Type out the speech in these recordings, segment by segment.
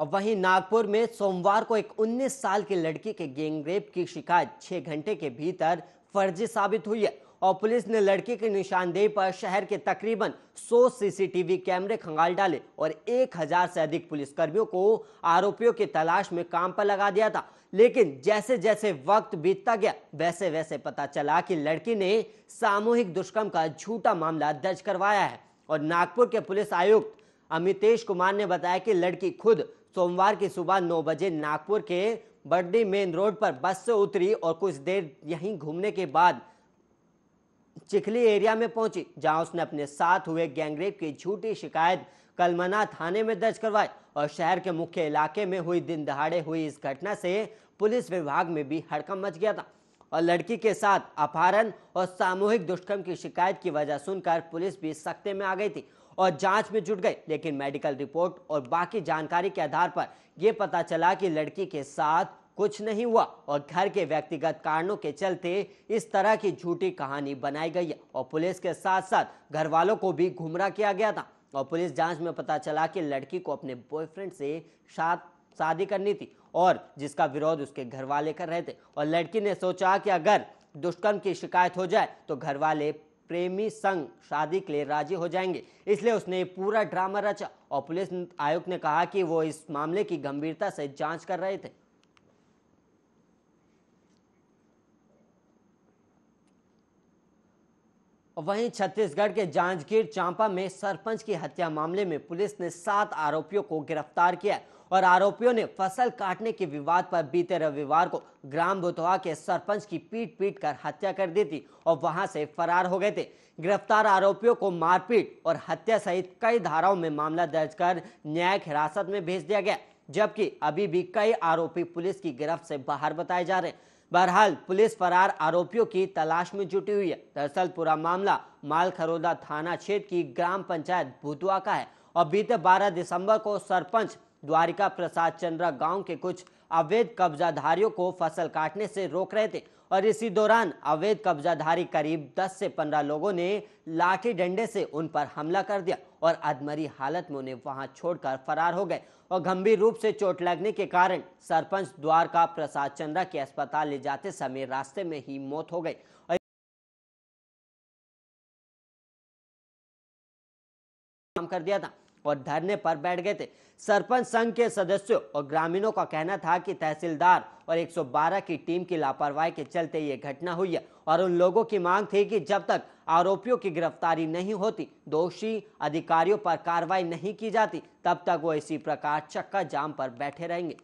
और वहीं नागपुर में सोमवार को एक 19 साल की लड़की के गैंगरेप की शिकायत छह घंटे के भीतर फर्जी साबित हुई है और पुलिस ने लड़की की निशानदेही पर शहर के तकरीबन 100 सीसीटीवी कैमरे खंगाल डाले और 1000 से अधिक पुलिसकर्मियों को आरोपियों की तलाश में काम पर लगा दिया था लेकिन जैसे जैसे वक्त बीतता गया वैसे वैसे पता चला कि लड़की ने सामूहिक दुष्कर्म का झूठा मामला दर्ज करवाया है और नागपुर के पुलिस आयुक्त अमितेश कुमार ने बताया कि लड़की खुद सोमवार की सुबह नौ बजे नागपुर के बर्डी मेन रोड पर बस से उतरी और कुछ देर यहीं घूमने के बाद चिखली एरिया में पहुंची जहां उसने अपने साथ हुए गैंगरेप की झूठी शिकायत कलमना थाने में दर्ज करवाई और शहर के मुख्य इलाके में हुई दिन दहाड़े हुई इस घटना से पुलिस विभाग में भी हड़कम मच गया था और लड़की के साथ अपहरण और सामूहिक दुष्कर्म की शिकायत की वजह सुनकर पुलिस भी सख्ते में आ गई थी और जांच में जुट गए लेकिन मेडिकल रिपोर्ट और बाकी जानकारी के आधार पर यह पता चला कि लड़की के साथ कुछ नहीं हुआ और घर के व्यक्तिगत कारणों के चलते इस तरह की झूठी कहानी बनाई गई है और पुलिस के साथ साथ घर वालों को भी घुमरा किया गया था और पुलिस जांच में पता चला कि लड़की को अपने बॉयफ्रेंड से शादी करनी थी और जिसका विरोध उसके घर वाले कर रहे थे और लड़की ने सोचा कि अगर दुष्कर्म की शिकायत हो जाए तो घर वाले प्रेमी संग शादी के लिए राजी हो जाएंगे इसलिए उसने पूरा ड्रामा रचा और पुलिस आयुक्त ने कहा कि वो इस मामले की गंभीरता से जांच कर रहे थे वहीं छत्तीसगढ़ के जांजगीर चांपा में सरपंच की हत्या मामले में पुलिस ने सात आरोपियों को गिरफ्तार किया और आरोपियों ने फसल काटने के विवाद पर बीते रविवार को ग्राम बुतवा के सरपंच की पीट पीट कर हत्या कर दी थी और वहां से फरार हो गए थे गिरफ्तार आरोपियों को मारपीट और हत्या सहित कई धाराओं में मामला दर्ज कर न्यायिक हिरासत में भेज दिया गया जबकि अभी भी कई आरोपी पुलिस की गिरफ्त से बाहर बताए जा रहे हैं बहरहाल पुलिस फरार आरोपियों की तलाश में जुटी हुई है दरअसल पूरा मामला मालखरौदा थाना क्षेत्र की ग्राम पंचायत भूतुआ का है और बीते 12 दिसंबर को सरपंच द्वारिका प्रसाद चंद्रा गांव के कुछ अवैध कब्जाधारियों को फसल काटने से रोक रहे थे और इसी दौरान अवैध कब्जाधारी करीब 10 से 15 लोगों ने लाठी डंडे से उन पर हमला कर दिया और अधमरी हालत में उन्हें वहां छोड़कर फरार हो गए और गंभीर रूप से चोट लगने के कारण सरपंच द्वारका प्रसाद चंद्रा के अस्पताल ले जाते समय रास्ते में ही मौत हो गई कर दिया था और धरने पर बैठ गए थे सरपंच संघ के सदस्यों और ग्रामीणों का कहना था कि तहसीलदार और 112 की टीम की लापरवाही के चलते ये घटना हुई है और उन लोगों की मांग थी कि जब तक आरोपियों की गिरफ्तारी नहीं होती दोषी अधिकारियों पर कार्रवाई नहीं की जाती तब तक वो इसी प्रकार चक्का जाम पर बैठे रहेंगे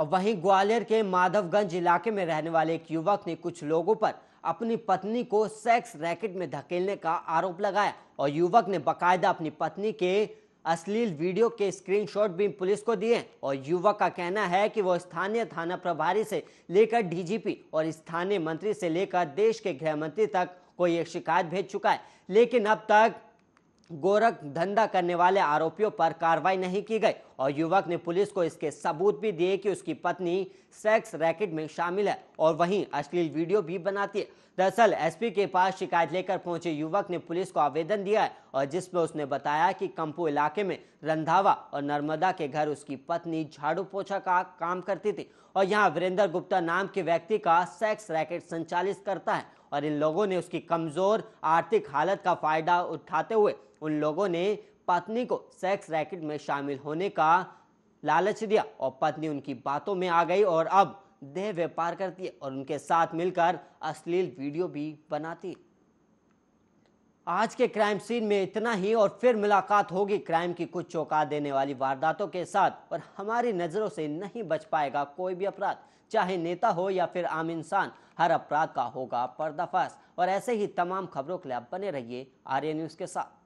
वहीं ग्वालियर के माधवगंज इलाके में रहने वाले एक युवक ने कुछ लोगों पर अपनी पत्नी को सेक्स रैकेट में धकेलने का आरोप लगाया और युवक ने बकायदा अपनी पत्नी के अश्लील वीडियो के स्क्रीनशॉट भी पुलिस को दिए और युवक का कहना है कि वो स्थानीय थाना प्रभारी से लेकर डीजीपी और स्थानीय मंत्री से लेकर देश के गृह मंत्री तक कोई एक शिकायत भेज चुका है लेकिन अब तक गोरख धंधा करने वाले आरोपियों पर कार्रवाई नहीं की गई और युवक ने पुलिस को इसके सबूत भी दिए कि उसकी पत्नी सेक्स रैकेट में शामिल है और वहीं अश्लील वीडियो भी बनाती है दरअसल एसपी के पास शिकायत लेकर पहुंचे युवक ने पुलिस को आवेदन दिया है और जिसमें उसने बताया कि कंपू इलाके में रंधावा और नर्मदा के घर उसकी पत्नी झाड़ू पोछा का काम करती थी और यहाँ वीरेंद्र गुप्ता नाम के व्यक्ति का सेक्स रैकेट संचालित करता है और इन लोगों ने उसकी कमजोर आर्थिक हालत का फायदा उठाते हुए उन लोगों ने पत्नी को सेक्स रैकेट में शामिल होने का लालच दिया और पत्नी उनकी बातों में आ गई और अब देह व्यापार करती है और उनके साथ मिलकर अश्लील वीडियो भी बनाती आज के क्राइम सीन में इतना ही और फिर मुलाकात होगी क्राइम की कुछ चौंका देने वाली वारदातों के साथ और हमारी नज़रों से नहीं बच पाएगा कोई भी अपराध चाहे नेता हो या फिर आम इंसान हर अपराध का होगा पर्दाफाश और ऐसे ही तमाम खबरों के लिए आप बने रहिए आर्य न्यूज़ के साथ